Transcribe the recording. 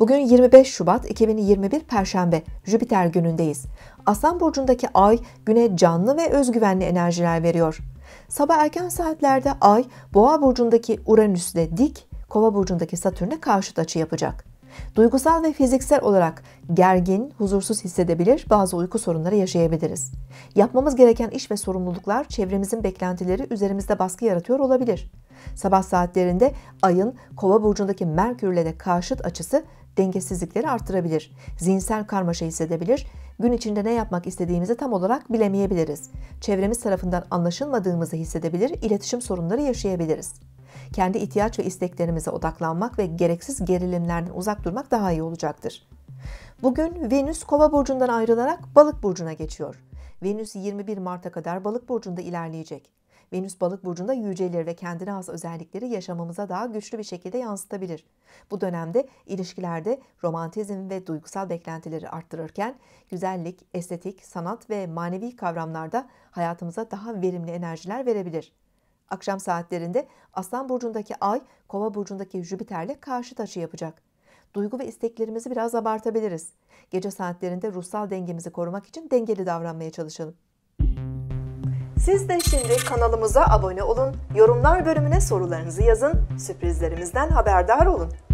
Bugün 25 Şubat 2021 Perşembe Jüpiter günündeyiz. Aslan burcundaki ay güne canlı ve özgüvenli enerjiler veriyor. Sabah erken saatlerde ay Boğa burcundaki Uranüs'le dik, Kova burcundaki Satürn'e karşıt açı yapacak. Duygusal ve fiziksel olarak gergin, huzursuz hissedebilir, bazı uyku sorunları yaşayabiliriz. Yapmamız gereken iş ve sorumluluklar çevremizin beklentileri üzerimizde baskı yaratıyor olabilir. Sabah saatlerinde ayın kova burcundaki merkürle de karşıt açısı dengesizlikleri artırabilir. Zihinsel karmaşa hissedebilir. Gün içinde ne yapmak istediğimizi tam olarak bilemeyebiliriz. Çevremiz tarafından anlaşılmadığımızı hissedebilir, iletişim sorunları yaşayabiliriz kendi ihtiyaç ve isteklerimize odaklanmak ve gereksiz gerilimlerden uzak durmak daha iyi olacaktır. Bugün Venüs Kova burcundan ayrılarak Balık burcuna geçiyor. Venüs 21 Mart'a kadar Balık burcunda ilerleyecek. Venüs balık burcunda yüceleri ve kendine has özellikleri yaşamamıza daha güçlü bir şekilde yansıtabilir. Bu dönemde ilişkilerde romantizm ve duygusal beklentileri arttırırken güzellik, estetik, sanat ve manevi kavramlarda hayatımıza daha verimli enerjiler verebilir. Akşam saatlerinde Aslan Burcu'ndaki Ay, Kova Burcu'ndaki Jüpiter'le karşı taşı yapacak. Duygu ve isteklerimizi biraz abartabiliriz. Gece saatlerinde ruhsal dengemizi korumak için dengeli davranmaya çalışalım. Siz de şimdi kanalımıza abone olun, yorumlar bölümüne sorularınızı yazın, sürprizlerimizden haberdar olun.